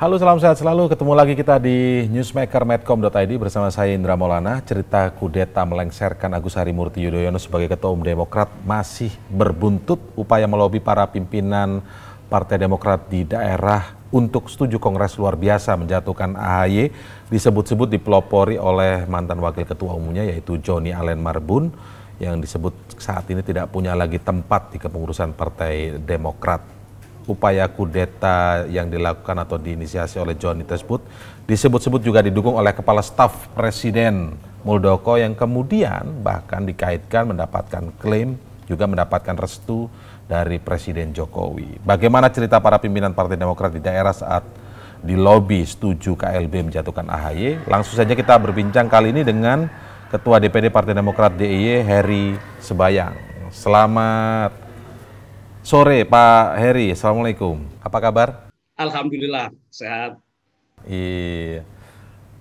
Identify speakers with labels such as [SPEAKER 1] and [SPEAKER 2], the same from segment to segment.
[SPEAKER 1] Halo, salam sehat selalu. Ketemu lagi kita di newsmakermedcom.id bersama saya Indra Maulana. Cerita kudeta melengsarkan Agus Harimurti Yudhoyono sebagai Ketua Umum Demokrat masih berbuntut upaya melobi para pimpinan Partai Demokrat di daerah untuk setuju Kongres luar biasa menjatuhkan AHY disebut-sebut dipelopori oleh mantan Wakil Ketua Umumnya yaitu Joni Allen Marbun yang disebut saat ini tidak punya lagi tempat di kepengurusan Partai Demokrat upaya kudeta yang dilakukan atau diinisiasi oleh Johnny tersebut disebut-sebut juga didukung oleh kepala staf presiden Muldoko yang kemudian bahkan dikaitkan mendapatkan klaim juga mendapatkan restu dari Presiden Jokowi. Bagaimana cerita para pimpinan Partai Demokrat di daerah saat di lobi setuju KLB menjatuhkan AHY? Langsung saja kita berbincang kali ini dengan Ketua DPD Partai Demokrat DIY Heri Sebayang. Selamat sore Pak Heri. Assalamualaikum. Apa kabar?
[SPEAKER 2] Alhamdulillah sehat.
[SPEAKER 1] Iya.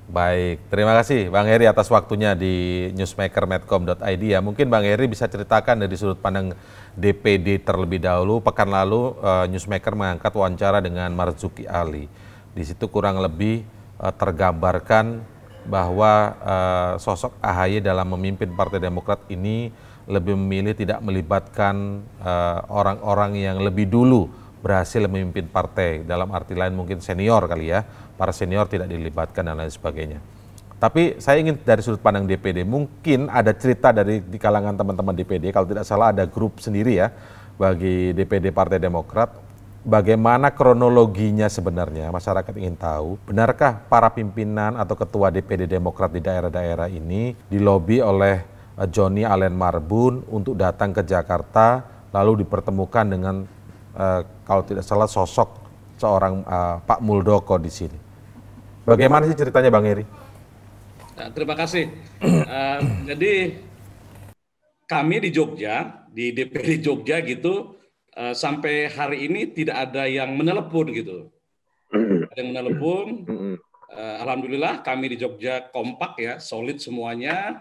[SPEAKER 1] Baik, terima kasih Bang Heri atas waktunya di newsmaker.medcom.id ya. Mungkin Bang Heri bisa ceritakan dari sudut pandang DPD terlebih dahulu. Pekan lalu uh, Newsmaker mengangkat wawancara dengan Marzuki Ali. Di situ kurang lebih uh, tergambarkan bahwa uh, sosok AHY dalam memimpin Partai Demokrat ini lebih memilih tidak melibatkan eh, orang-orang uh, yang lebih dulu berhasil memimpin partai dalam arti lain mungkin senior kali ya para senior tidak dilibatkan dan lain sebagainya tapi saya ingin dari sudut pandang DPD mungkin ada cerita dari di kalangan teman-teman DPD kalau tidak salah ada grup sendiri ya bagi DPD Partai Demokrat bagaimana kronologinya sebenarnya masyarakat ingin tahu benarkah para pimpinan atau ketua DPD Demokrat di daerah-daerah ini dilobi oleh Joni Allen Marbun untuk datang ke Jakarta lalu dipertemukan dengan uh, kalau tidak salah sosok seorang uh, Pak Muldoko di sini. Bagaimana sih ceritanya Bang Eri?
[SPEAKER 2] Ya, terima kasih. uh, jadi kami di Jogja, di DPD Jogja gitu, uh, sampai hari ini tidak ada yang menelepon gitu. ada yang menelepon. Uh, Alhamdulillah kami di Jogja kompak ya, solid semuanya.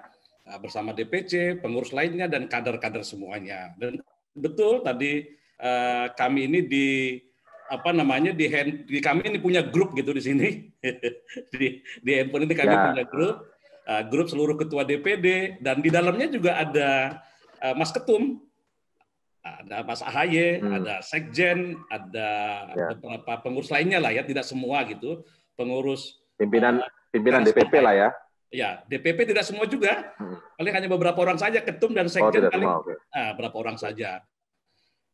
[SPEAKER 2] Eh, bersama DPC, pengurus lainnya, dan kader-kader semuanya. Dan betul tadi eh, kami ini di apa namanya di, hand, di kami ini punya grup gitu di sini di di handphone ini kami ya. punya grup uh, grup seluruh ketua DPD dan di dalamnya juga ada uh, Mas Ketum ada Mas AHY hmm. ada Sekjen ada ya. beberapa pengurus lainnya lah ya tidak semua gitu pengurus pimpinan uh,
[SPEAKER 1] pimpinan DPP lah ya
[SPEAKER 2] Ya, DPP tidak semua juga. Hmm. Paling hanya beberapa orang saja, ketum dan sekjen oh, paling okay. nah, berapa orang saja.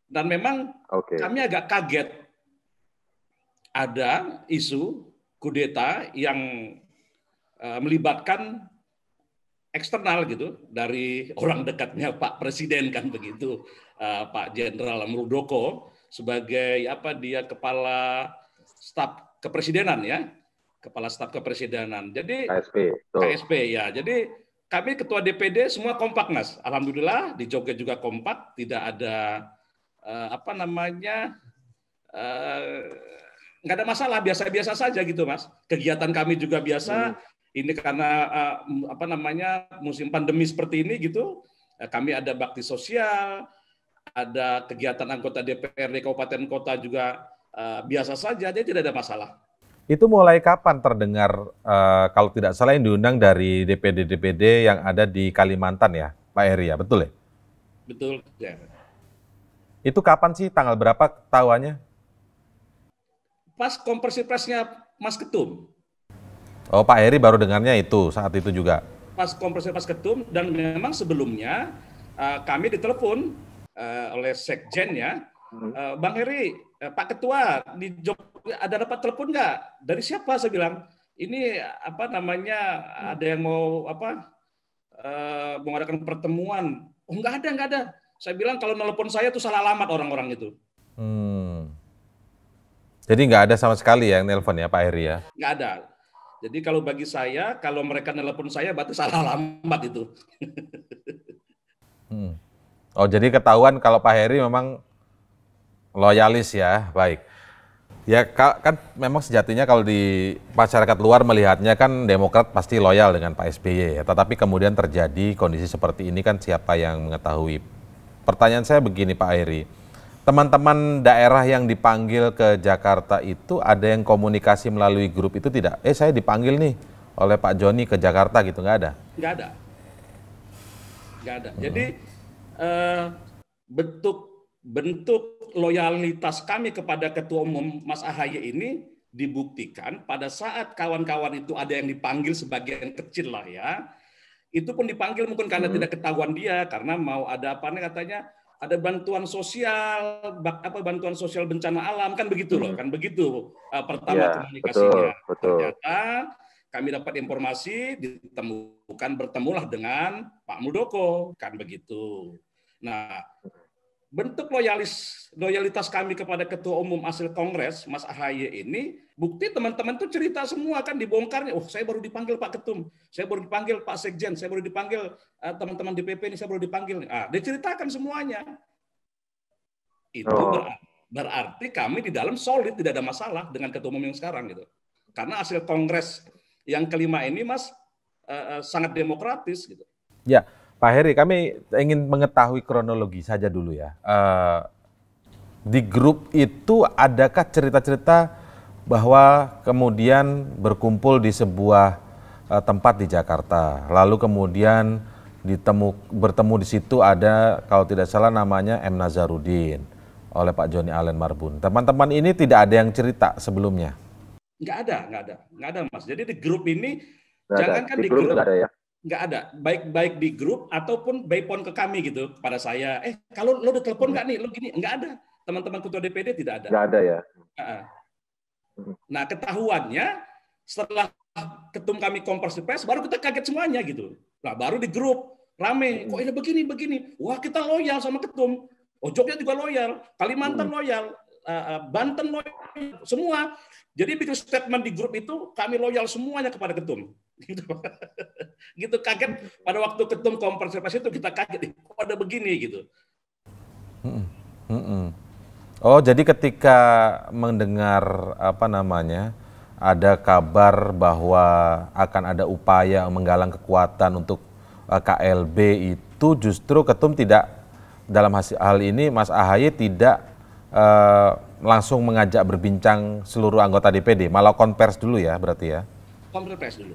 [SPEAKER 2] Dan memang okay. kami agak kaget ada isu kudeta yang uh, melibatkan eksternal gitu dari orang dekatnya Pak Presiden kan begitu uh, Pak Jenderal Muldoko sebagai apa dia kepala staf kepresidenan ya Kepala Staf Kepresidenan. Jadi KSP, so. KSP ya. Jadi kami ketua DPD semua kompak Mas. Alhamdulillah di Jogja juga kompak, tidak ada uh, apa namanya nggak eh, nggak ada masalah, biasa-biasa saja gitu Mas. Kegiatan kami juga biasa. Hmm. Ini karena uh, apa namanya musim pandemi seperti ini gitu, kami ada bakti sosial, ada kegiatan anggota DPRD kabupaten kota juga uh, biasa saja, jadi tidak ada masalah.
[SPEAKER 1] Itu mulai kapan terdengar uh, kalau tidak salah yang diundang dari DPD-DPD yang ada di Kalimantan ya, Pak Eri ya, betul ya?
[SPEAKER 2] Betul, ya.
[SPEAKER 1] Itu kapan sih tanggal berapa tahuannya?
[SPEAKER 2] Pas kompresi presnya Mas Ketum.
[SPEAKER 1] Oh, Pak Eri baru dengarnya itu saat itu juga.
[SPEAKER 2] Pas kompresi Mas Ketum dan memang sebelumnya uh, kami ditelepon uh, oleh Sekjen ya, uh, Bang Eri, uh, Pak Ketua di Jogja ada dapat telepon nggak? Dari siapa? Saya bilang, ini apa namanya ada yang mau apa uh, mengadakan pertemuan. Oh nggak ada, nggak ada. Saya bilang kalau nelpon saya tuh salah alamat orang-orang itu.
[SPEAKER 1] Hmm. Jadi nggak ada sama sekali ya yang nelpon ya Pak Heri ya?
[SPEAKER 2] Nggak ada. Jadi kalau bagi saya, kalau mereka nelpon saya, berarti salah alamat itu.
[SPEAKER 1] hmm. Oh, jadi ketahuan kalau Pak Heri memang loyalis ya, baik. Ya kan memang sejatinya kalau di masyarakat luar melihatnya kan Demokrat pasti loyal dengan Pak SBY ya. Tetapi kemudian terjadi kondisi seperti ini kan siapa yang mengetahui. Pertanyaan saya begini Pak Airi, teman-teman daerah yang dipanggil ke Jakarta itu ada yang komunikasi melalui grup itu tidak? Eh saya dipanggil nih oleh Pak Joni ke Jakarta gitu, nggak ada?
[SPEAKER 2] Nggak ada. Nggak ada. Hmm. Jadi uh, bentuk bentuk loyalitas kami kepada Ketua Umum Mas Ahaye ini dibuktikan pada saat kawan-kawan itu ada yang dipanggil sebagai yang kecil lah ya. Itu pun dipanggil mungkin karena hmm. tidak ketahuan dia karena mau ada apa nih katanya ada bantuan sosial apa bantuan sosial bencana alam kan begitu loh hmm. kan begitu uh, pertama ya, komunikasinya betul,
[SPEAKER 1] betul. ternyata
[SPEAKER 2] kami dapat informasi ditemukan bertemulah dengan Pak Muldoko kan begitu nah bentuk loyalis loyalitas kami kepada Ketua Umum hasil Kongres Mas Ahaye ini bukti teman-teman tuh cerita semua kan dibongkarnya. Oh saya baru dipanggil Pak Ketum, saya baru dipanggil Pak Sekjen, saya baru dipanggil eh, teman-teman DPP ini saya baru dipanggil. Ah, diceritakan semuanya. Itu oh. berarti, kami di dalam solid tidak ada masalah dengan Ketua Umum yang sekarang gitu. Karena hasil Kongres yang kelima ini Mas uh, uh, sangat demokratis gitu.
[SPEAKER 1] Ya. Yeah. Pak Heri, kami ingin mengetahui kronologi saja dulu ya. Uh, di grup itu adakah cerita-cerita bahwa kemudian berkumpul di sebuah uh, tempat di Jakarta, lalu kemudian ditemu bertemu di situ ada kalau tidak salah namanya M Nazarudin oleh Pak Joni Allen Marbun. Teman-teman ini tidak ada yang cerita sebelumnya.
[SPEAKER 2] Nggak ada, nggak ada, nggak ada Mas. Jadi di grup ini
[SPEAKER 1] jangan jangankan di, di grup ada ya
[SPEAKER 2] nggak ada baik baik di grup ataupun baypon ke kami gitu kepada saya eh kalau lo udah telepon nggak nih lo gini nggak ada teman-teman ketua DPD tidak ada nggak ada ya hmm. nah ketahuannya setelah ketum kami kompres pers baru kita kaget semuanya gitu nah baru di grup rame hmm. kok ini begini begini wah kita loyal sama ketum oh Jogja juga loyal Kalimantan hmm. loyal eh, eh, Banten loyal semua jadi bikin statement di grup itu kami loyal semuanya kepada ketum gitu gitu kaget pada waktu ketum konferensi itu kita kaget kok ada begini gitu
[SPEAKER 1] hmm, hmm, hmm, oh jadi ketika mendengar apa namanya ada kabar bahwa akan ada upaya menggalang kekuatan untuk eh, KLB itu justru ketum tidak dalam hal ini Mas Ahaye tidak eh, langsung mengajak berbincang seluruh anggota DPD malah konvers dulu ya berarti ya
[SPEAKER 2] konvers dulu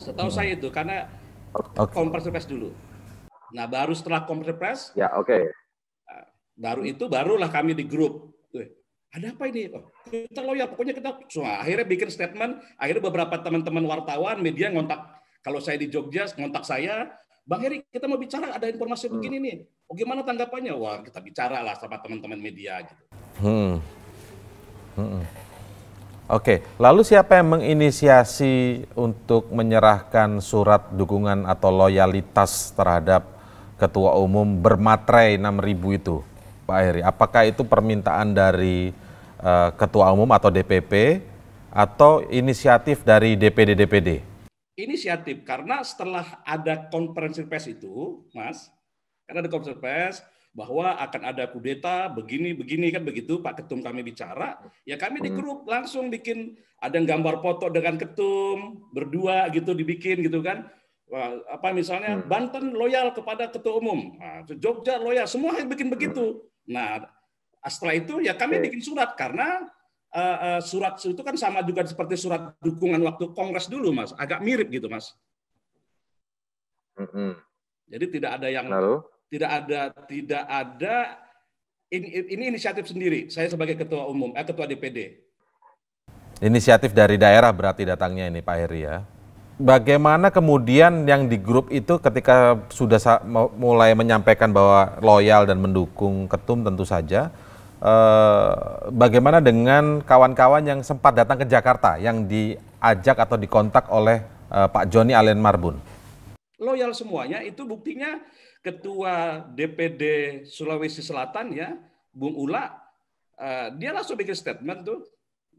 [SPEAKER 2] Setahu hmm. saya itu karena okay. compressor press dulu. Nah, baru setelah compressor press, ya oke. Okay. Nah, baru itu barulah kami di grup. ada apa ini? Oh, kita loyal, pokoknya kita semua. akhirnya bikin statement, akhirnya beberapa teman-teman wartawan media ngontak kalau saya di Jogja ngontak saya, Bang Heri, kita mau bicara ada informasi hmm. begini nih. Oh, gimana tanggapannya? Wah, kita bicara lah sama teman-teman media gitu.
[SPEAKER 1] Hmm. Hmm. Oke, lalu siapa yang menginisiasi untuk menyerahkan surat dukungan atau loyalitas terhadap ketua umum bermaterai 6.000 itu, Pak Heri? Apakah itu permintaan dari uh, ketua umum atau DPP atau inisiatif dari DPD DPD?
[SPEAKER 2] Inisiatif karena setelah ada konferensi pers itu, Mas, karena ada konferensi pers, bahwa akan ada kudeta begini begini kan begitu Pak Ketum kami bicara ya kami di hmm. grup langsung bikin ada gambar foto dengan Ketum berdua gitu dibikin gitu kan apa misalnya hmm. Banten loyal kepada Ketua Umum nah, Jogja loyal semua bikin begitu hmm. nah setelah itu ya kami bikin surat karena uh, uh, surat itu kan sama juga seperti surat dukungan waktu Kongres dulu Mas agak mirip gitu Mas jadi tidak ada yang Lalu? tidak ada tidak ada ini, inisiatif sendiri. Saya sebagai ketua umum, eh, ketua DPD.
[SPEAKER 1] Inisiatif dari daerah berarti datangnya ini Pak Heri ya. Bagaimana kemudian yang di grup itu ketika sudah mulai menyampaikan bahwa loyal dan mendukung ketum tentu saja, eh, bagaimana dengan kawan-kawan yang sempat datang ke Jakarta yang diajak atau dikontak oleh eh, Pak Joni Allen Marbun?
[SPEAKER 2] loyal semuanya itu buktinya ketua DPD Sulawesi Selatan ya Bung Ula uh, dia langsung bikin statement tuh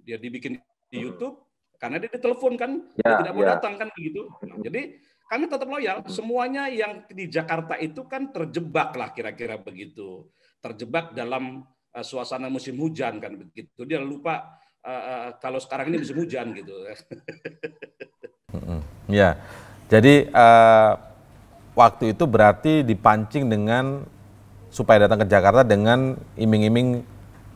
[SPEAKER 2] dia dibikin di hmm. YouTube karena dia ditelepon kan ya, dia tidak mau ya. datang kan begitu nah, jadi kami tetap loyal hmm. semuanya yang di Jakarta itu kan terjebak lah kira-kira begitu terjebak dalam uh, suasana musim hujan kan begitu dia lupa uh, uh, kalau sekarang ini musim hujan gitu
[SPEAKER 1] ya yeah. Jadi uh, waktu itu berarti dipancing dengan supaya datang ke Jakarta dengan iming-iming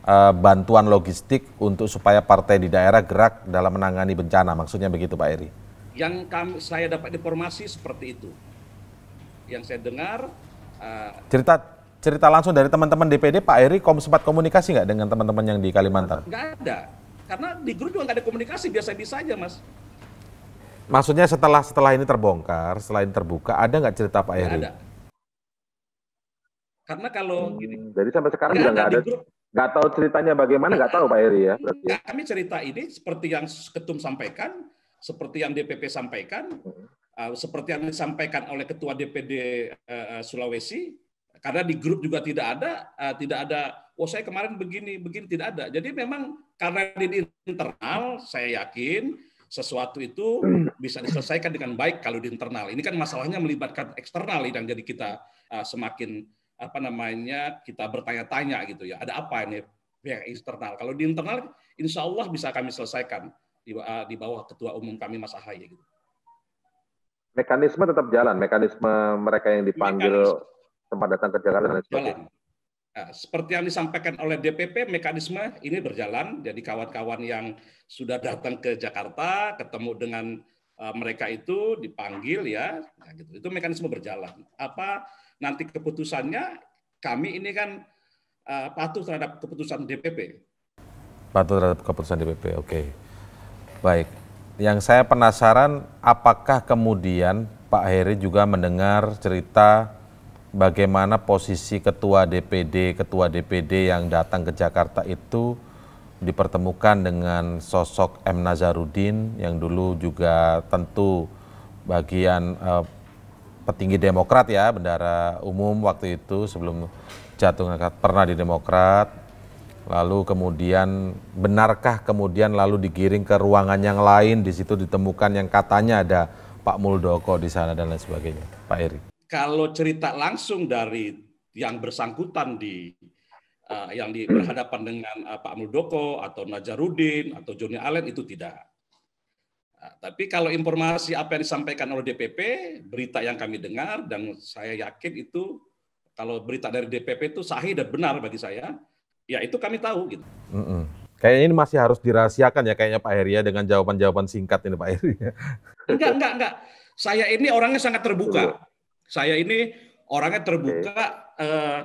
[SPEAKER 1] uh, bantuan logistik untuk supaya partai di daerah gerak dalam menangani bencana. Maksudnya begitu Pak Eri.
[SPEAKER 2] Yang kami, saya dapat informasi seperti itu. Yang saya dengar uh,
[SPEAKER 1] cerita cerita langsung dari teman-teman DPD Pak Eri kom sempat komunikasi nggak dengan teman-teman yang di Kalimantan?
[SPEAKER 2] Nggak ada. Karena di grup juga nggak ada komunikasi biasa-biasa aja, Mas.
[SPEAKER 1] Maksudnya setelah setelah ini terbongkar, selain terbuka, ada nggak cerita Pak Heri? Ada.
[SPEAKER 2] Karena kalau hmm, gini.
[SPEAKER 1] Jadi sampai sekarang juga nggak ada. Nggak tahu ceritanya bagaimana, nggak tahu Pak Heri ya. ya.
[SPEAKER 2] Kami cerita ini seperti yang Ketum sampaikan, seperti yang DPP sampaikan, hmm. uh, seperti yang disampaikan oleh Ketua DPD uh, uh, Sulawesi, karena di grup juga tidak ada, uh, tidak ada, oh saya kemarin begini, begini, tidak ada. Jadi memang karena di internal, saya yakin sesuatu itu bisa diselesaikan dengan baik kalau di internal. Ini kan masalahnya melibatkan eksternal dan jadi kita eh, semakin apa namanya kita bertanya-tanya gitu ya. Ada apa ini pihak eksternal? Kalau di internal, insya Allah bisa kami selesaikan di, eh, bawah ketua umum kami Mas Ahaye. Gitu.
[SPEAKER 1] Mekanisme tetap jalan, mekanisme mereka yang dipanggil tempat datang ke Jakarta dan sebagainya.
[SPEAKER 2] Nah, seperti yang disampaikan oleh DPP, mekanisme ini berjalan. Jadi kawan-kawan yang sudah datang ke Jakarta, ketemu dengan uh, mereka itu dipanggil ya, nah, gitu. itu mekanisme berjalan. Apa nanti keputusannya? Kami ini kan uh, patuh terhadap keputusan DPP.
[SPEAKER 1] Patuh terhadap keputusan DPP, oke. Okay. Baik. Yang saya penasaran, apakah kemudian Pak Heri juga mendengar cerita bagaimana posisi ketua DPD, ketua DPD yang datang ke Jakarta itu dipertemukan dengan sosok M Nazarudin yang dulu juga tentu bagian eh, petinggi Demokrat ya, bendara umum waktu itu sebelum jatuh pernah di Demokrat. Lalu kemudian benarkah kemudian lalu digiring ke ruangan yang lain di situ ditemukan yang katanya ada Pak Muldoko di sana dan lain sebagainya. Pak Eri
[SPEAKER 2] kalau cerita langsung dari yang bersangkutan di uh, yang di, berhadapan dengan uh, Pak Muldoko atau Najarudin atau Joni Allen itu tidak. Uh, tapi kalau informasi apa yang disampaikan oleh DPP, berita yang kami dengar dan saya yakin itu kalau berita dari DPP itu sahih dan benar bagi saya, ya itu kami tahu gitu.
[SPEAKER 1] Mm -mm. Kayaknya ini masih harus dirahasiakan ya kayaknya Pak Heri ya dengan jawaban-jawaban singkat ini Pak Heri. Ya.
[SPEAKER 2] enggak, enggak, enggak. Saya ini orangnya sangat terbuka. Iya. Saya ini orangnya terbuka, eh,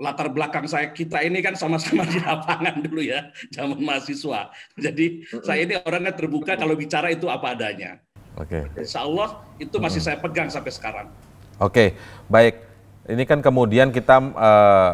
[SPEAKER 2] latar belakang saya kita ini kan sama-sama di lapangan dulu ya, zaman mahasiswa. Jadi saya ini orangnya terbuka kalau bicara itu apa adanya. Oke. Okay. Insya Allah itu masih saya pegang sampai sekarang.
[SPEAKER 1] Oke, okay. baik. Ini kan kemudian kita uh,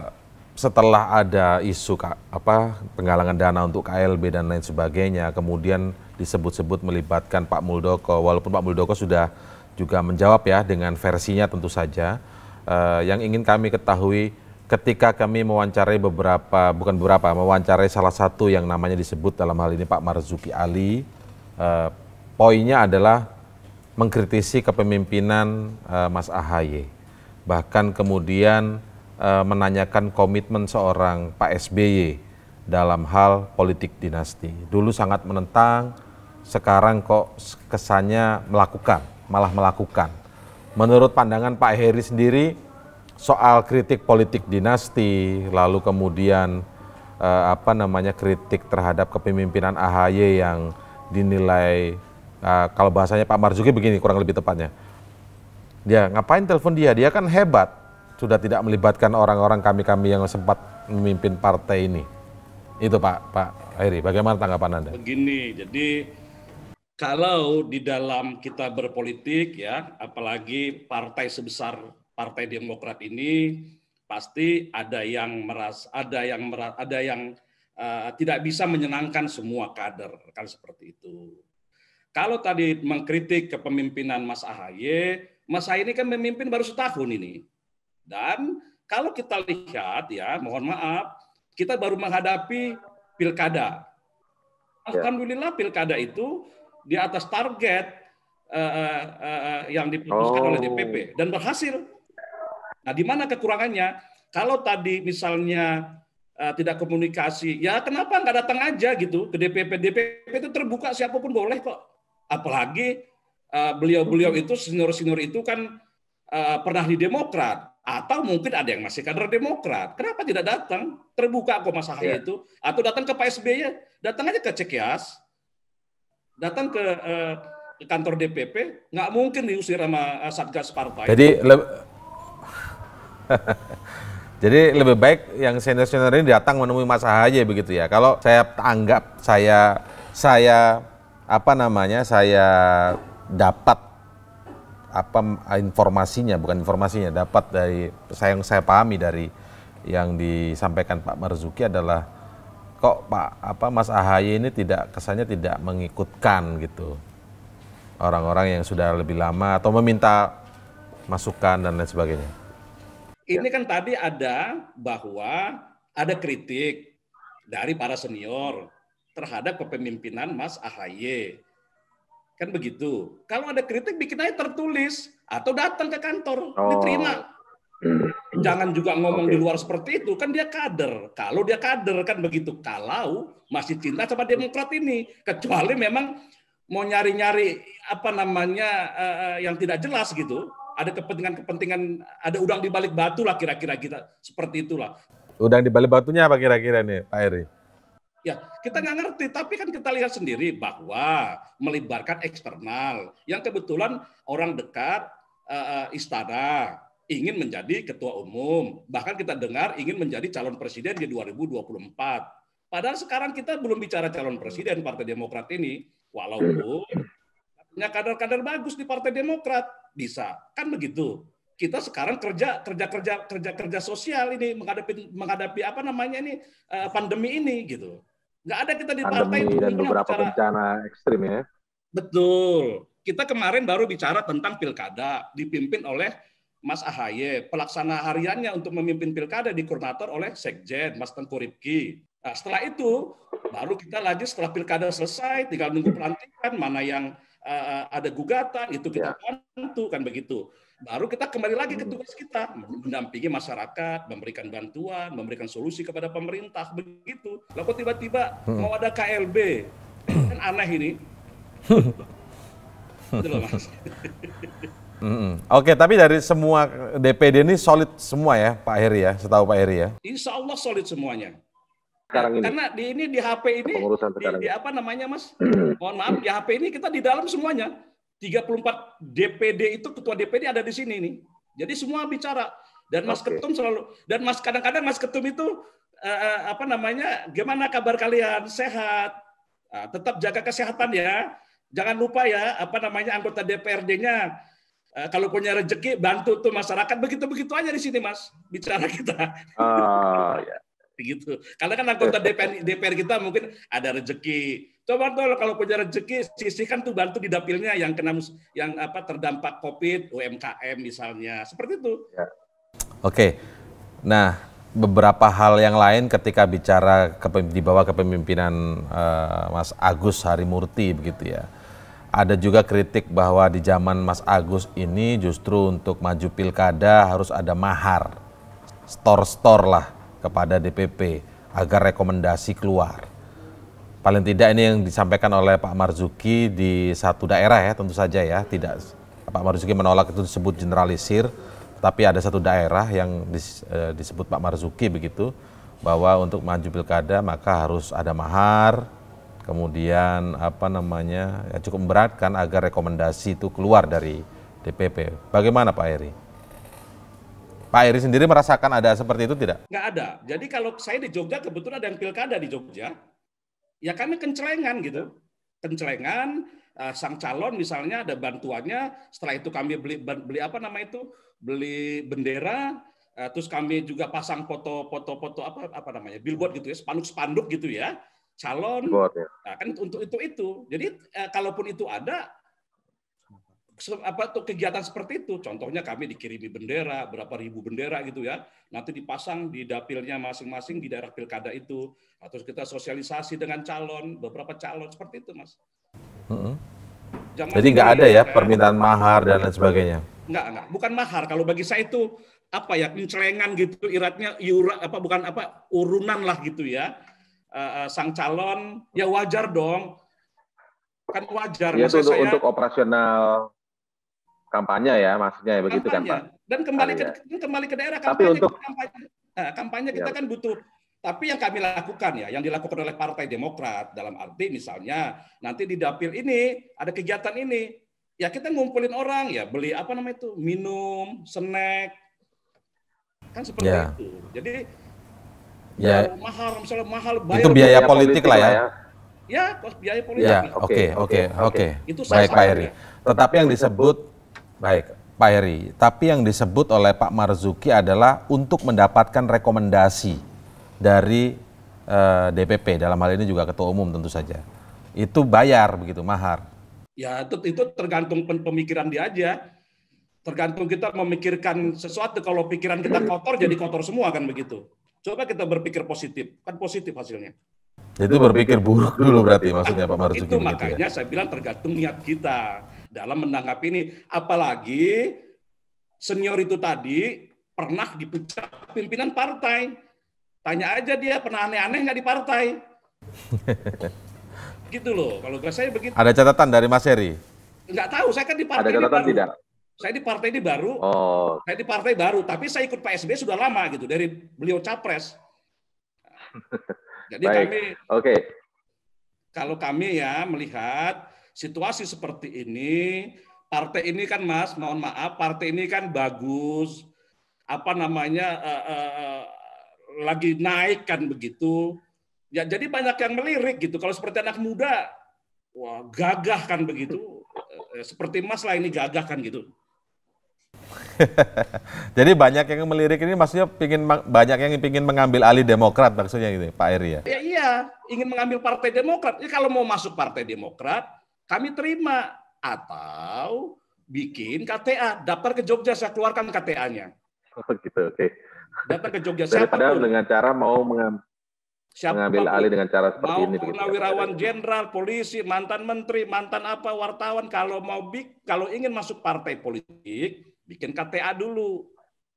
[SPEAKER 1] setelah ada isu apa penggalangan dana untuk KLB dan lain sebagainya, kemudian disebut-sebut melibatkan Pak Muldoko, walaupun Pak Muldoko sudah juga menjawab ya dengan versinya tentu saja. Uh, yang ingin kami ketahui ketika kami mewawancarai beberapa bukan beberapa mewawancarai salah satu yang namanya disebut dalam hal ini Pak Marzuki Ali uh, poinnya adalah mengkritisi kepemimpinan uh, Mas Ahaye bahkan kemudian uh, menanyakan komitmen seorang Pak SBY dalam hal politik dinasti dulu sangat menentang sekarang kok kesannya melakukan malah melakukan. Menurut pandangan Pak Heri sendiri, soal kritik politik dinasti, lalu kemudian eh, apa namanya kritik terhadap kepemimpinan AHY yang dinilai eh, kalau bahasanya Pak Marzuki begini kurang lebih tepatnya. Dia ngapain telepon dia? Dia kan hebat, sudah tidak melibatkan orang-orang kami-kami yang sempat memimpin partai ini. Itu Pak Pak Heri, bagaimana tanggapan Anda?
[SPEAKER 2] Begini, jadi kalau di dalam kita berpolitik ya, apalagi partai sebesar Partai Demokrat ini pasti ada yang meras ada yang meras, ada yang uh, tidak bisa menyenangkan semua kader kan seperti itu. Kalau tadi mengkritik kepemimpinan Mas AHY, Mas AHY ini kan memimpin baru setahun ini. Dan kalau kita lihat ya, mohon maaf, kita baru menghadapi pilkada. Ya. Alhamdulillah pilkada itu di atas target uh, uh, yang diputuskan oh. oleh DPP dan berhasil. Nah, di mana kekurangannya? Kalau tadi misalnya uh, tidak komunikasi, ya kenapa nggak datang aja gitu ke DPP? DPP itu terbuka siapapun boleh kok. Apalagi beliau-beliau uh, itu senior-senior itu kan uh, pernah di Demokrat atau mungkin ada yang masih kader Demokrat. Kenapa tidak datang? Terbuka kok masalahnya yeah. itu atau datang ke Pak SBY, ya. datang aja ke Cekias datang ke, uh, kantor DPP, nggak mungkin diusir sama eh, Satgas Partai. Jadi le
[SPEAKER 1] Jadi lebih baik yang senior-senior ini datang menemui Mas Ahaye begitu ya. Kalau saya anggap saya saya apa namanya saya dapat apa informasinya bukan informasinya dapat dari saya yang saya pahami dari yang disampaikan Pak Marzuki adalah kok Pak apa Mas Ahaye ini tidak kesannya tidak mengikutkan gitu orang-orang yang sudah lebih lama atau meminta masukan dan lain sebagainya.
[SPEAKER 2] Ini kan tadi ada bahwa ada kritik dari para senior terhadap kepemimpinan Mas Ahaye. Kan begitu. Kalau ada kritik bikin aja tertulis atau datang ke kantor
[SPEAKER 1] oh. diterima
[SPEAKER 2] jangan juga ngomong okay. di luar seperti itu. Kan dia kader. Kalau dia kader kan begitu. Kalau masih cinta sama Demokrat ini, kecuali memang mau nyari-nyari apa namanya uh, yang tidak jelas gitu. Ada kepentingan-kepentingan, ada udang di balik batu lah kira-kira kita seperti itulah.
[SPEAKER 1] Udang di balik batunya apa kira-kira nih, Pak Eri?
[SPEAKER 2] Ya, kita nggak ngerti, tapi kan kita lihat sendiri bahwa melibarkan eksternal yang kebetulan orang dekat uh, istana ingin menjadi ketua umum. Bahkan kita dengar ingin menjadi calon presiden di 2024. Padahal sekarang kita belum bicara calon presiden Partai Demokrat ini. Walaupun punya kader-kader bagus di Partai Demokrat. Bisa. Kan begitu. Kita sekarang kerja kerja kerja kerja kerja sosial ini menghadapi menghadapi apa namanya ini eh, pandemi ini gitu. Nggak ada kita di partai ini dan beberapa bicara. bencana ekstrim ya. Betul. Kita kemarin baru bicara tentang pilkada dipimpin oleh Mas Ahaye, pelaksana hariannya untuk memimpin pilkada dikoordinator oleh Sekjen Mas Tengku Ripki. Nah, setelah itu baru kita lanjut setelah pilkada selesai, tinggal nunggu pelantikan mana yang uh, ada gugatan itu kita ya. bantu kan begitu. Baru kita kembali lagi ke hmm. tugas kita mendampingi masyarakat, memberikan bantuan, memberikan solusi kepada pemerintah begitu. Lalu tiba-tiba hmm. mau ada KLB kan aneh ini.
[SPEAKER 1] Itu loh mas. Mm-hmm. Oke, tapi dari semua DPD ini solid semua ya, Pak Heri ya, setahu Pak Heri ya.
[SPEAKER 2] Insya Allah solid semuanya. Sekarang ini. Karena di ini di HP ini, di, di apa namanya Mas? Mohon maaf, di HP ini kita di dalam semuanya. 34 DPD itu ketua DPD ada di sini nih. Jadi semua bicara dan Mas okay. Ketum selalu dan Mas kadang-kadang Mas Ketum itu uh, apa namanya? Gimana kabar kalian? Sehat? Uh, tetap jaga kesehatan ya. Jangan lupa ya apa namanya anggota DPRD-nya Eh, kalau punya rezeki bantu tuh masyarakat begitu-begitu aja di sini mas bicara kita.
[SPEAKER 1] oh, ya.
[SPEAKER 2] begitu Karena kan anggota DPR, DPR kita mungkin ada rezeki. Coba tuh kalau punya rezeki sisihkan tuh bantu di dapilnya yang kena yang apa terdampak COVID, UMKM misalnya. Seperti itu. Ya.
[SPEAKER 1] Oke. Nah, beberapa hal yang lain ketika bicara ke, di bawah kepemimpinan uh, Mas Agus Harimurti begitu ya ada juga kritik bahwa di zaman Mas Agus ini justru untuk maju pilkada harus ada mahar, stor-stor lah kepada DPP agar rekomendasi keluar. Paling tidak ini yang disampaikan oleh Pak Marzuki di satu daerah ya tentu saja ya, tidak Pak Marzuki menolak itu disebut generalisir, tapi ada satu daerah yang e, disebut Pak Marzuki begitu bahwa untuk maju pilkada maka harus ada mahar, kemudian apa namanya ya cukup memberatkan agar rekomendasi itu keluar dari DPP. Bagaimana Pak Eri? Pak Eri sendiri merasakan ada seperti itu tidak?
[SPEAKER 2] Nggak ada. Jadi kalau saya di Jogja kebetulan ada yang pilkada di Jogja, ya kami kencelengan gitu. Kencelengan, eh, sang calon misalnya ada bantuannya, setelah itu kami beli beli apa nama itu? Beli bendera, eh, terus kami juga pasang foto-foto foto apa apa namanya? billboard gitu ya, spanduk-spanduk gitu ya calon. Buat, ya. Nah, kan untuk itu itu. Jadi eh, kalaupun itu ada apa tuh kegiatan seperti itu. Contohnya kami dikirimi bendera, berapa ribu bendera gitu ya. Nanti dipasang di dapilnya masing-masing di daerah pilkada itu. atau nah, kita sosialisasi dengan calon, beberapa calon seperti itu, Mas.
[SPEAKER 1] Mm -hmm. Jadi nggak ada ya, ya eh, permintaan mahar dan lain sebagainya.
[SPEAKER 2] Nggak, nggak. Bukan mahar. Kalau bagi saya itu apa ya pencelengan gitu iratnya yura apa bukan apa urunan lah gitu ya uh, sang calon, ya wajar dong. Kan wajar. Ya, itu untuk, untuk
[SPEAKER 1] operasional kampanye ya, maksudnya ya begitu kan Pak.
[SPEAKER 2] Dan kembali ke ya. kembali ke daerah kampanye. Tapi untuk kampanye, nah, kampanye kita ya. kan butuh tapi yang kami lakukan ya, yang dilakukan oleh Partai Demokrat dalam arti misalnya nanti di dapil ini ada kegiatan ini, ya kita ngumpulin orang ya beli apa namanya itu minum, snack, kan seperti yeah. itu. Jadi Ya. ya. mahal, mahar misalnya mahal bayar itu biaya, politik, lah ya. ya. Ya, kos biaya politik. Ya, oke, oke,
[SPEAKER 1] oke. Itu baik Pak Heri. Tetapi yang disebut baik Pak Heri, tapi yang disebut oleh Pak Marzuki adalah untuk mendapatkan rekomendasi dari eh, DPP dalam hal ini juga ketua umum tentu saja. Itu bayar begitu mahar.
[SPEAKER 2] Ya, itu, itu tergantung pemikiran dia aja. Tergantung kita memikirkan sesuatu kalau pikiran kita kotor jadi kotor semua kan begitu. Coba kita berpikir positif, kan positif hasilnya.
[SPEAKER 1] Itu berpikir buruk dulu berarti maksudnya Pak Marzuki. Itu ya? makanya
[SPEAKER 2] ya? saya bilang tergantung niat kita dalam menanggapi ini. Apalagi senior itu tadi pernah dipecat pimpinan partai. Tanya aja dia pernah aneh-aneh nggak di partai. gitu loh, kalau saya begitu. Ada
[SPEAKER 1] catatan dari Mas Heri?
[SPEAKER 2] Nggak tahu, saya kan di partai. Ada catatan tidak? Saya di partai ini baru, oh. saya di partai baru, tapi saya ikut PSB sudah lama gitu dari beliau capres. Jadi Baik. kami, oke. Okay. Kalau kami ya melihat situasi seperti ini, partai ini kan Mas, mohon maaf, partai ini kan bagus, apa namanya uh, uh, lagi naik kan begitu. Ya jadi banyak yang melirik gitu. Kalau seperti anak muda, wah gagah kan begitu seperti mas lah ini gagah kan gitu.
[SPEAKER 1] Jadi banyak yang melirik ini maksudnya pingin banyak yang ingin mengambil alih Demokrat maksudnya gitu Pak Eri ya?
[SPEAKER 2] ya iya, ingin mengambil Partai Demokrat. Ya, kalau mau masuk Partai Demokrat, kami terima atau bikin KTA, daftar ke Jogja saya keluarkan KTA-nya.
[SPEAKER 1] Oh gitu, oke. Okay.
[SPEAKER 2] Daftar ke Jogja saya Daripada dengan
[SPEAKER 1] cara mau mengam mengambil alih dengan cara seperti mau ini. Mau ya, purnawirawan
[SPEAKER 2] jenderal, polisi, mantan menteri, mantan apa, wartawan, kalau mau bik, kalau ingin masuk partai politik, bikin KTA dulu.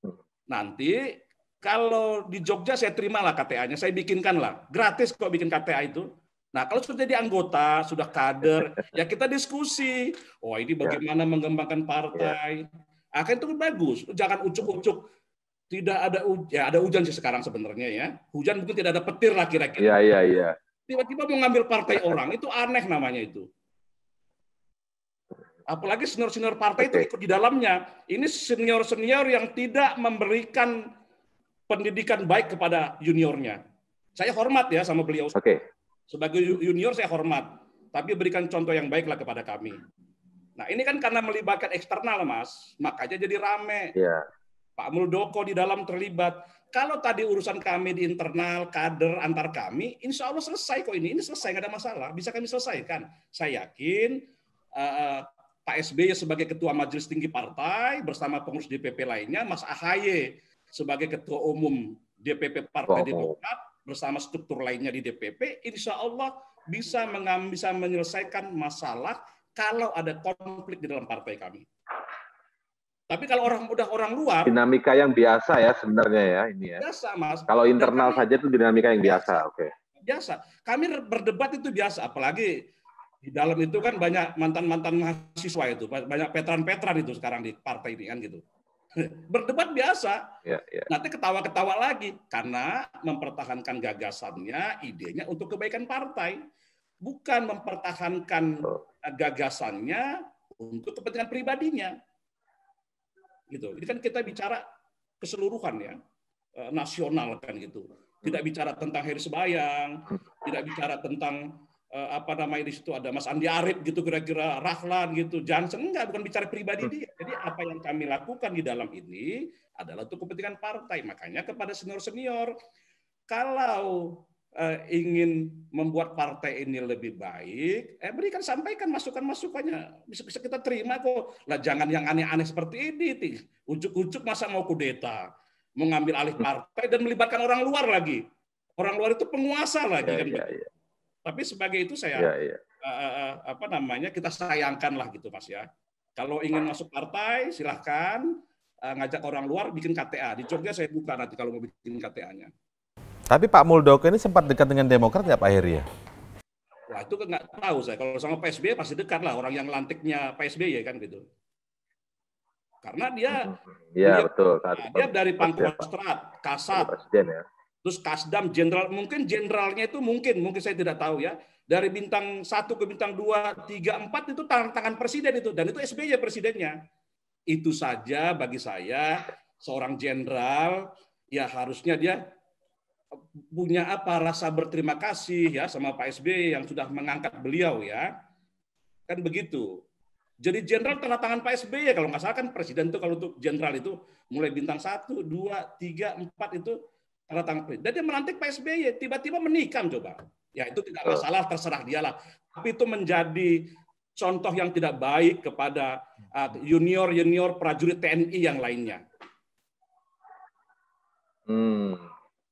[SPEAKER 2] Hmm. Nanti kalau di Jogja saya terimalah KTA-nya, saya bikinkan lah. Gratis kok bikin KTA itu. Nah, kalau sudah jadi anggota, sudah kader, ya kita diskusi. Oh, ini ya. bagaimana mengembangkan partai. Ya. Akan itu bagus. Jangan ucuk-ucuk tidak ada hujan, ya ada hujan sih sekarang sebenarnya ya. Hujan mungkin tidak ada petir lah kira-kira. Iya, iya, iya. Tiba-tiba mau ngambil partai orang, itu aneh namanya itu. Apalagi senior-senior partai itu ikut di dalamnya. Ini senior-senior yang tidak memberikan pendidikan baik kepada juniornya. Saya hormat ya sama beliau. Oke. Okay. Sebagai junior saya hormat, tapi berikan contoh yang baiklah kepada kami. Nah, ini kan karena melibatkan eksternal, Mas, makanya jadi rame. Yeah. Pak Muldoko di dalam terlibat. Kalau tadi urusan kami di internal, kader antar kami, insya Allah selesai kok ini. Ini selesai, nggak ada masalah. Bisa kami selesaikan. Saya yakin uh, Pak SBY sebagai Ketua Majelis Tinggi Partai bersama pengurus DPP lainnya, Mas Ahaye sebagai Ketua Umum DPP Partai Demokrat bersama struktur lainnya di DPP, insya Allah bisa bisa menyelesaikan masalah kalau ada konflik di dalam partai kami. Tapi kalau orang udah orang luar,
[SPEAKER 1] dinamika yang biasa ya sebenarnya ya ini ya.
[SPEAKER 2] Biasa mas. Kalau
[SPEAKER 1] internal kami, saja itu dinamika yang biasa, oke. Okay.
[SPEAKER 2] Biasa. Kami berdebat itu biasa, apalagi di dalam itu kan banyak mantan-mantan mahasiswa itu, banyak petran-petran itu sekarang di partai ini kan gitu. Berdebat biasa, ya, ya. nanti ketawa-ketawa lagi karena mempertahankan gagasannya, idenya untuk kebaikan partai, bukan mempertahankan oh. gagasannya untuk kepentingan pribadinya. Gitu. Ini kan kita bicara keseluruhan ya, eh, nasional kan gitu. Tidak bicara tentang Heri Sebayang tidak bicara tentang eh, apa namanya di situ ada Mas Andi Arif gitu kira-kira Rahlan gitu Johnson enggak bukan bicara pribadi hmm. dia. Jadi apa yang kami lakukan di dalam ini adalah untuk kepentingan partai. Makanya kepada senior-senior kalau uh, ingin membuat partai ini lebih baik, eh berikan sampaikan masukan-masukannya bisa, bisa kita terima kok. Lah jangan yang aneh-aneh seperti ini, ujuk-ujuk masa mau kudeta, mengambil alih hmm. partai dan melibatkan orang luar lagi. Orang luar itu penguasa lagi ya, kan. Ya, ya. Tapi sebagai itu saya ya, ya. apa namanya kita sayangkan lah gitu mas ya. Kalau ingin masuk partai silahkan ngajak orang luar bikin KTA. Di Jogja saya buka nanti kalau mau bikin KTA-nya.
[SPEAKER 1] Tapi Pak Muldoko ini sempat dekat dengan Demokrat ya Pak Heri ya?
[SPEAKER 2] Wah itu nggak tahu saya. Kalau sama PSB pasti dekat lah orang yang lantiknya PSB ya kan gitu. Karena dia, ya,
[SPEAKER 1] dia, betul. dia dari
[SPEAKER 2] Pangkostrat, Kasat, ya terus Kasdam jenderal mungkin jenderalnya itu mungkin mungkin saya tidak tahu ya dari bintang satu ke bintang dua tiga empat itu tangan tangan presiden itu dan itu SBY presidennya itu saja bagi saya seorang jenderal ya harusnya dia punya apa rasa berterima kasih ya sama Pak SBY yang sudah mengangkat beliau ya kan begitu jadi jenderal tanda tangan Pak SBY ya kalau nggak salah kan presiden itu kalau untuk jenderal itu mulai bintang satu dua tiga empat itu ada tangan Dan dia melantik Pak SBY, tiba-tiba menikam coba. Ya itu tidak oh. masalah, terserah dialah. Tapi itu menjadi contoh yang tidak baik kepada uh, junior-junior prajurit TNI yang lainnya.
[SPEAKER 1] Hmm,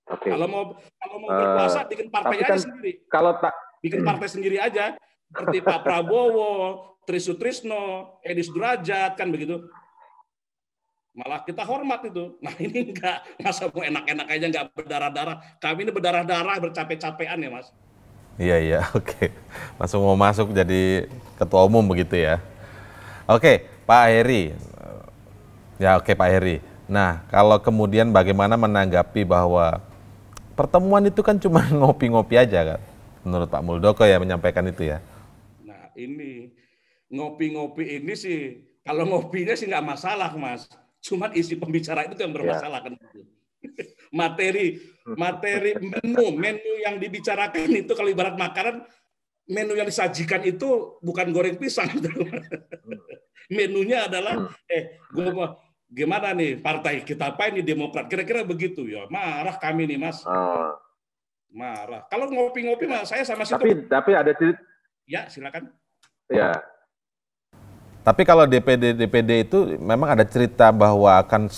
[SPEAKER 1] okay. Kalau mau
[SPEAKER 2] kalau mau eh, berkuasa uh, bikin partai kan aja sendiri. Kalau tak bikin hmm. partai sendiri aja seperti Pak Prabowo, Trisutrisno, Edi Sudrajat kan begitu malah kita hormat itu. Nah ini enggak, masa mau enak-enak aja enggak berdarah-darah. Kami ini berdarah-darah, bercape capean ya mas.
[SPEAKER 1] Iya, iya, oke. masuk mau masuk jadi ketua umum begitu ya. Oke, Pak Heri. Ya oke Pak Heri. Nah, kalau kemudian bagaimana menanggapi bahwa pertemuan itu kan cuma ngopi-ngopi aja kan? Menurut Pak Muldoko ya menyampaikan itu ya.
[SPEAKER 2] Nah ini, ngopi-ngopi ini sih, kalau ngopinya sih nggak masalah mas Cuman isi pembicara itu yang iya. bermasalah ya. kan materi materi menu menu yang dibicarakan itu kalau ibarat makanan menu yang disajikan itu bukan goreng pisang menunya adalah eh gue gimana nih partai kita apa ini demokrat kira-kira begitu ya marah kami nih mas oh. marah kalau ngopi-ngopi mas saya sama situ tapi tapi ada cerita ya silakan ya
[SPEAKER 1] tapi kalau DPD DPD itu memang ada cerita bahwa akan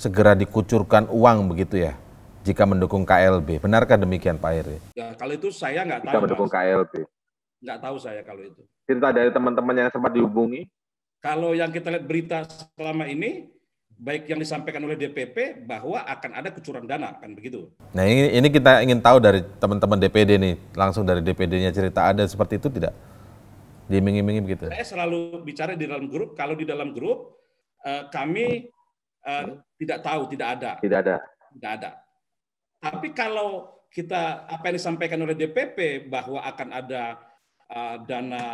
[SPEAKER 1] segera dikucurkan uang begitu ya jika mendukung KLB. Benarkah demikian Pak Heri?
[SPEAKER 2] Ya, kalau itu saya nggak tahu. Jika mendukung Pak. KLB. Nggak tahu saya kalau itu.
[SPEAKER 1] Cerita dari teman-teman yang sempat dihubungi?
[SPEAKER 2] Kalau yang kita lihat berita selama ini, baik yang disampaikan oleh DPP bahwa akan ada kucuran dana, kan begitu.
[SPEAKER 1] Nah ini, ini kita ingin tahu dari teman-teman DPD nih, langsung dari DPD-nya cerita ada seperti itu tidak? Diiming-imingi begitu. Saya
[SPEAKER 2] selalu bicara di dalam grup. Kalau di dalam grup eh, kami eh, tidak tahu, tidak ada. Tidak ada. Tidak ada. Tapi kalau kita apa yang disampaikan oleh DPP bahwa akan ada eh, dana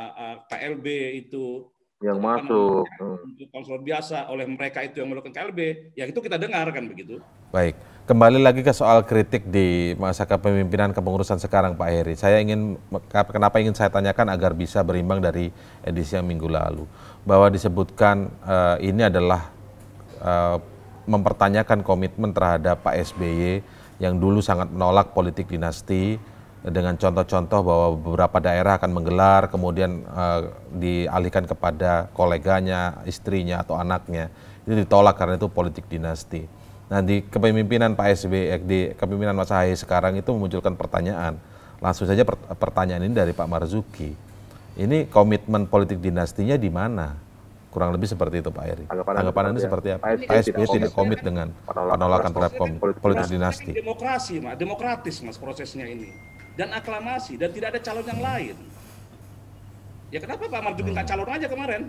[SPEAKER 2] KLB itu
[SPEAKER 1] yang masuk
[SPEAKER 2] hmm. konsol biasa oleh mereka itu yang melakukan KLB ya itu kita dengarkan begitu
[SPEAKER 1] baik kembali lagi ke soal kritik di masa kepemimpinan kepengurusan sekarang Pak Heri saya ingin kenapa ingin saya tanyakan agar bisa berimbang dari edisi yang minggu lalu bahwa disebutkan uh, ini adalah uh, mempertanyakan komitmen terhadap Pak SBY yang dulu sangat menolak politik dinasti dengan contoh-contoh bahwa beberapa daerah akan menggelar kemudian uh, dialihkan kepada koleganya, istrinya atau anaknya. Itu ditolak karena itu politik dinasti. Nah, di kepemimpinan Pak SBY eh, di kepemimpinan Mas Ahy sekarang itu memunculkan pertanyaan. Langsung saja pertanyaan ini dari Pak Marzuki. Ini komitmen politik dinastinya di mana? Kurang lebih seperti itu Pak Eri. Anggapan Anda seperti apa? Pak SBY tidak komit dengan penolakan terhadap politik, politik dinasti.
[SPEAKER 2] Demokrasi, Mas. Demokratis, Mas, prosesnya ini dan aklamasi dan tidak ada calon yang lain. Ya kenapa Pak Marjuki nggak hmm. calon aja kemarin?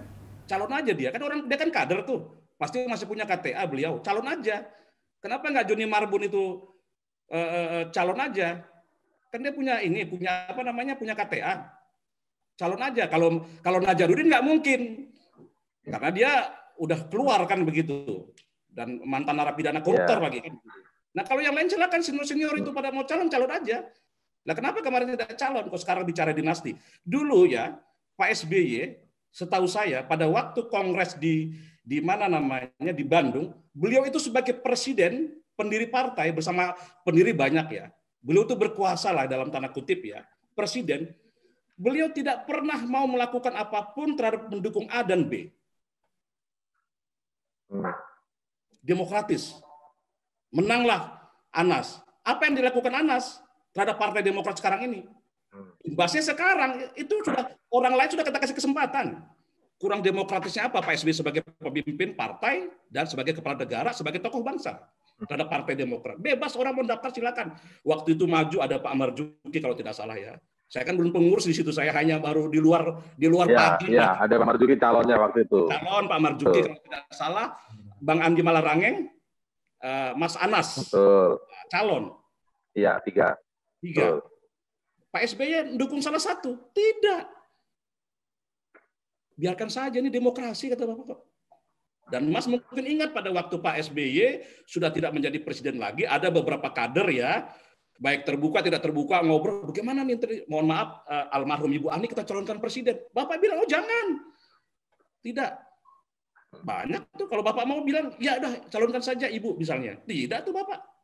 [SPEAKER 2] Calon aja dia, kan orang dia kan kader tuh, pasti masih punya KTA beliau, calon aja. Kenapa nggak Joni Marbun itu eh, eh, eh, calon aja? Kan dia punya ini, punya apa namanya, punya KTA. Calon aja. Kalau kalau Najarudin nggak mungkin, karena dia udah keluar kan begitu dan mantan narapidana koruptor yeah. lagi kan. Nah kalau yang lain silakan senior senior itu hmm. pada mau calon calon aja. Nah, kenapa kemarin tidak calon kok sekarang bicara dinasti? Dulu ya, Pak SBY setahu saya pada waktu kongres di di mana namanya di Bandung, beliau itu sebagai presiden pendiri partai bersama pendiri banyak ya. Beliau itu berkuasa lah dalam tanda kutip ya, presiden. Beliau tidak pernah mau melakukan apapun terhadap pendukung A dan B. Demokratis. Menanglah Anas. Apa yang dilakukan Anas? terhadap Partai Demokrat sekarang ini. Hmm. Imbasnya sekarang itu sudah orang lain sudah kita kasih kesempatan. Kurang demokratisnya apa Pak SBY sebagai pemimpin partai dan sebagai kepala negara, sebagai tokoh bangsa terhadap Partai Demokrat. Bebas orang mau daftar silakan. Waktu itu maju ada Pak Marjuki kalau tidak salah ya. Saya kan belum pengurus di situ, saya hanya baru di luar di luar ya, pagi. Ya, ada Pak
[SPEAKER 1] Marjuki calonnya waktu itu. Calon
[SPEAKER 2] Pak Marjuki kalau tidak salah, Bang Andi Malarangeng, eh, Mas Anas, Betul. calon. Iya, tiga. Tiga. Pak SBY mendukung salah satu? Tidak. Biarkan saja ini demokrasi kata Bapak. Dan Mas mungkin ingat pada waktu Pak SBY sudah tidak menjadi presiden lagi, ada beberapa kader ya, baik terbuka tidak terbuka ngobrol, bagaimana nih mohon maaf eh, almarhum Ibu Ani kita calonkan presiden. Bapak bilang oh jangan. Tidak. Banyak tuh kalau Bapak mau bilang ya udah calonkan saja Ibu misalnya. Tidak tuh Bapak.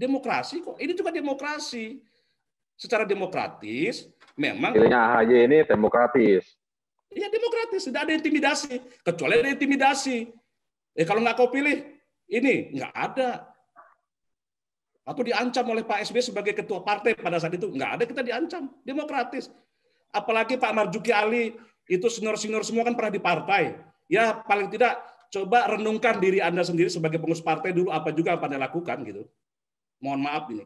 [SPEAKER 2] Demokrasi kok. Ini juga demokrasi. Secara demokratis
[SPEAKER 1] memang Pilihnya AHY ini demokratis.
[SPEAKER 2] Iya demokratis, tidak ada intimidasi. Kecuali ada intimidasi. Eh kalau nggak kau pilih ini nggak ada. Atau diancam oleh Pak SBY sebagai ketua partai pada saat itu nggak ada kita diancam demokratis. Apalagi Pak Marjuki Ali itu senior-senior semua kan pernah di partai. Ya paling tidak coba renungkan diri Anda sendiri sebagai pengurus partai dulu apa juga yang Anda lakukan gitu. Mohon maaf ini.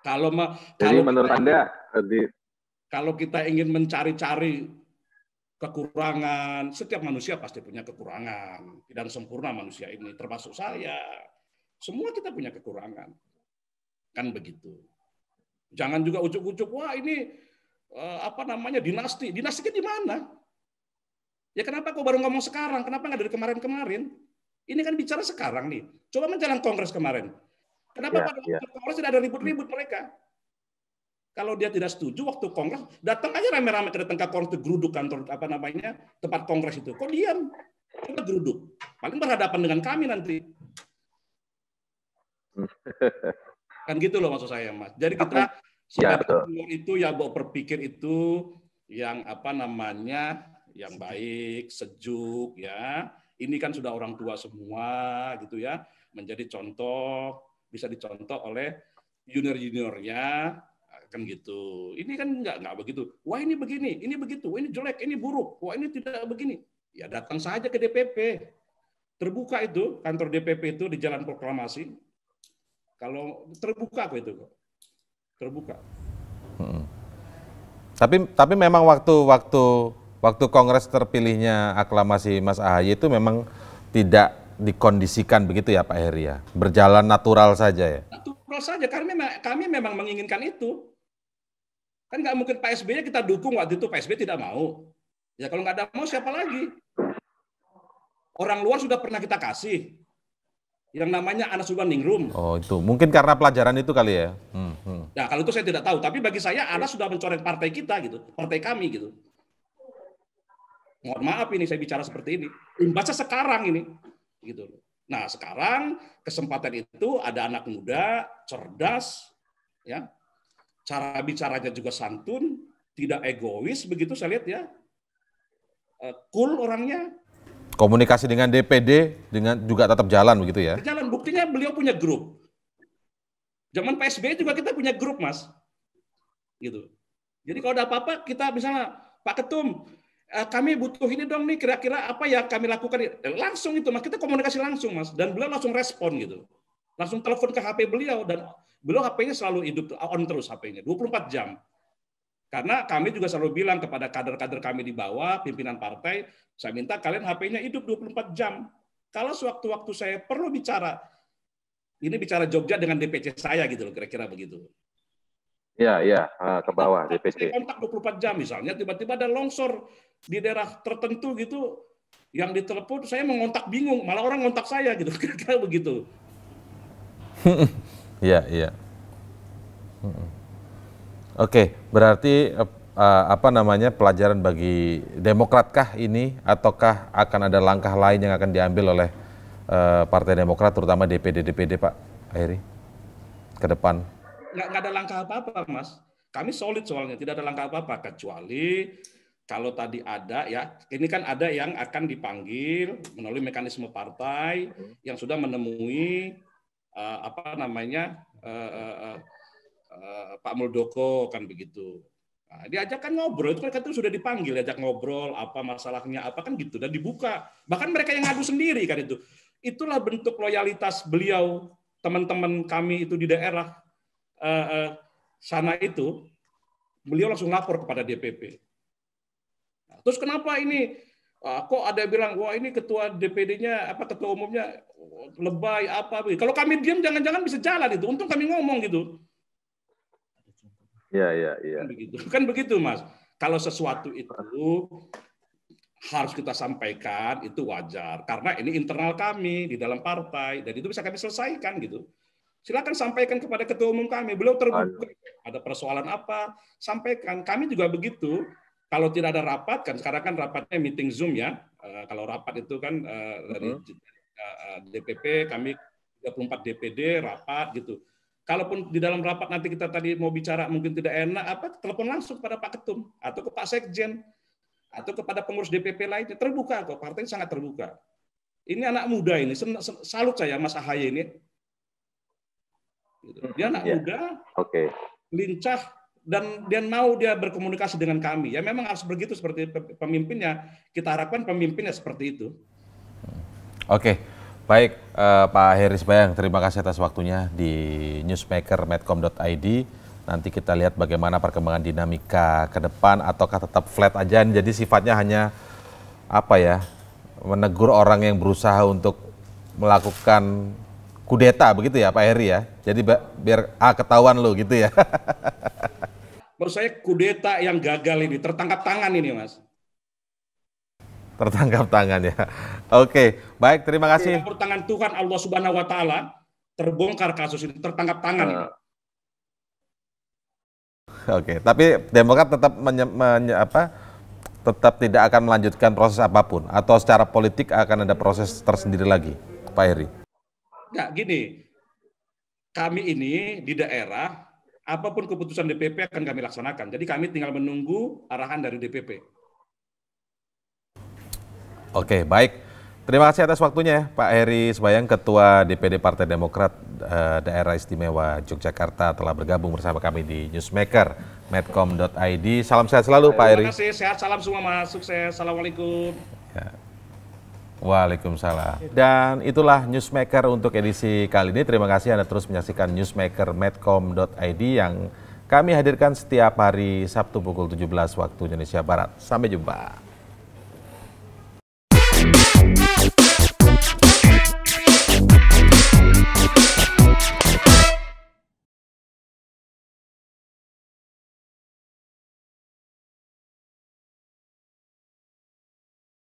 [SPEAKER 1] Kalau ma kalau menurut Anda di...
[SPEAKER 2] kalau kita ingin mencari-cari kekurangan, setiap manusia pasti punya kekurangan. Tidak sempurna manusia ini, termasuk saya. Semua kita punya kekurangan. Kan begitu. Jangan juga ujuk-ujuk, wah ini eh, apa namanya dinasti. Dinasti di mana? Ya kenapa kok baru ngomong sekarang? Kenapa nggak dari kemarin-kemarin? Ini kan bicara sekarang nih. Coba menjelang kongres kemarin. Kenapa ya, pada ya. waktu ya. kongres tidak ada ribut-ribut mereka? Kalau dia tidak setuju waktu kongres, datang aja rame-rame ke tengah kongres geruduk kantor apa namanya tempat kongres itu. Kok diam? Coba geruduk. Paling berhadapan dengan kami nanti. kan gitu loh maksud saya, Mas. Jadi kita sebagai ya, itu ya bawa berpikir itu yang apa namanya yang baik, sejuk ya ini kan sudah orang tua semua gitu ya, menjadi contoh, bisa dicontoh oleh junior-juniornya, kan gitu. Ini kan nggak nggak begitu. Wah ini begini, ini begitu, wah ini jelek, ini buruk, wah ini tidak begini. Ya datang saja ke DPP. Terbuka itu kantor DPP itu di Jalan Proklamasi. Kalau terbuka kok itu kok. Terbuka.
[SPEAKER 1] Hmm. Tapi tapi memang waktu waktu waktu Kongres terpilihnya aklamasi Mas Ahaye itu memang tidak dikondisikan begitu ya Pak Heri ya? Berjalan natural saja ya?
[SPEAKER 2] Natural saja, kami, kami memang menginginkan itu. Kan nggak mungkin Pak SBY kita dukung waktu itu, Pak SBY tidak mau. Ya kalau nggak ada mau siapa lagi? Orang luar sudah pernah kita kasih. Yang namanya Anas Ningrum.
[SPEAKER 1] Oh itu, mungkin karena pelajaran itu kali ya? Hmm,
[SPEAKER 2] hmm. Nah kalau itu saya tidak tahu, tapi bagi saya Anas sudah mencoret partai kita gitu, partai kami gitu. Mohon maaf ini saya bicara seperti ini. Imbasnya sekarang ini. Gitu Nah, sekarang kesempatan itu ada anak muda, cerdas, ya. Cara bicaranya juga santun, tidak egois begitu saya lihat ya. Eh, cool orangnya.
[SPEAKER 1] Komunikasi dengan DPD dengan juga tetap jalan begitu ya.
[SPEAKER 2] Jalan buktinya beliau punya grup. Zaman PSB juga kita punya grup, Mas. Gitu. Jadi kalau ada apa-apa kita misalnya Pak Ketum, Eh, kami butuh ini dong nih kira-kira apa ya kami lakukan eh, langsung itu mas kita komunikasi langsung mas dan beliau langsung respon gitu langsung telepon ke HP beliau dan beliau HP-nya selalu hidup on terus HP-nya 24 jam karena kami juga selalu bilang kepada kader-kader kami di bawah pimpinan partai saya minta kalian HP-nya hidup 24 jam kalau sewaktu-waktu saya perlu bicara ini bicara Jogja dengan DPC saya gitu loh kira-kira begitu
[SPEAKER 1] Ya, ya, ke bawah DPC.
[SPEAKER 2] Kontak 24 jam misalnya, tiba-tiba ada longsor di daerah tertentu gitu yang ditelepon saya mengontak bingung malah orang ngontak saya gitu kira-kira begitu
[SPEAKER 1] Ya iya, iya. Hmm. oke berarti apa namanya pelajaran bagi demokratkah ini ataukah akan ada langkah lain yang akan diambil oleh e, partai demokrat terutama DPD DPD pak Airi ke depan
[SPEAKER 2] nggak, nggak ada langkah apa apa mas kami solid soalnya tidak ada langkah apa apa kecuali kalau tadi ada ya, ini kan ada yang akan dipanggil melalui mekanisme partai mm-hmm. yang sudah menemui uh, apa namanya uh, uh, uh, Pak Muldoko kan begitu. Nah, diajak kan ngobrol itu kan itu sudah dipanggil diajak ngobrol apa masalahnya apa kan gitu dan dibuka bahkan mereka yang ngadu sendiri kan itu itulah bentuk loyalitas beliau teman-teman kami itu di daerah uh, sana itu beliau langsung lapor kepada DPP Terus kenapa ini ah, kok ada bilang wah ini ketua DPD-nya apa ketua umumnya lebay apa Kalau kami diam jangan-jangan bisa jalan itu. Untung kami ngomong gitu. Iya, iya, iya. Kan begitu. Kan begitu, Mas. Kalau sesuatu itu harus kita sampaikan itu wajar karena ini internal kami di dalam partai dan itu bisa kami selesaikan gitu. Silakan sampaikan kepada ketua umum kami, beliau terbuka. Ada persoalan apa, sampaikan. Kami juga begitu. Kalau tidak ada rapat kan sekarang kan rapatnya meeting Zoom ya. Eh, kalau rapat itu kan eh, dari mm-hmm. eh, DPP kami 34 DPD rapat gitu. Kalaupun di dalam rapat nanti kita tadi mau bicara mungkin tidak enak apa telepon langsung kepada Pak Ketum atau ke Pak Sekjen atau kepada pengurus DPP lainnya terbuka kok partai sangat terbuka. Ini anak muda ini salut saya Mas Ahaye ini. Gitu. Dia anak yeah. muda, okay. lincah, dan dia mau dia berkomunikasi dengan kami ya memang harus begitu seperti pemimpinnya kita harapkan pemimpinnya seperti itu
[SPEAKER 1] oke baik eh, Pak Heris Bayang terima kasih atas waktunya di newsmaker medcom.id nanti kita lihat bagaimana perkembangan dinamika ke depan ataukah tetap flat aja jadi sifatnya hanya apa ya menegur orang yang berusaha untuk melakukan kudeta begitu ya Pak Heri ya. Jadi biar ah ketahuan lo gitu ya.
[SPEAKER 2] menurut saya kudeta yang gagal ini, tertangkap tangan ini, Mas.
[SPEAKER 1] Tertangkap tangan ya. Oke, baik, terima kasih.
[SPEAKER 2] Campur tangan Tuhan Allah Subhanahu wa taala terbongkar kasus ini, tertangkap tangan. Uh. Ini. Nah.
[SPEAKER 1] Oke, tapi Demokrat tetap menye, menye, apa? tetap tidak akan melanjutkan proses apapun atau secara politik akan ada proses tersendiri lagi, Pak Heri.
[SPEAKER 2] Enggak, gini. Kami ini di daerah apapun keputusan DPP akan kami laksanakan. Jadi kami tinggal menunggu arahan dari DPP.
[SPEAKER 1] Oke, baik. Terima kasih atas waktunya ya, Pak Heri Sebayang, Ketua DPD Partai Demokrat eh, Daerah Istimewa Yogyakarta telah bergabung bersama kami di Newsmaker medcom.id. Salam sehat selalu Pak Heri. Terima
[SPEAKER 2] kasih, sehat salam semua Mas. Sukses. Assalamualaikum. Ya.
[SPEAKER 1] Waalaikumsalam. Dan itulah Newsmaker untuk edisi kali ini. Terima kasih Anda terus menyaksikan Newsmaker medcom.id yang kami hadirkan setiap hari Sabtu pukul 17 waktu Indonesia Barat. Sampai jumpa.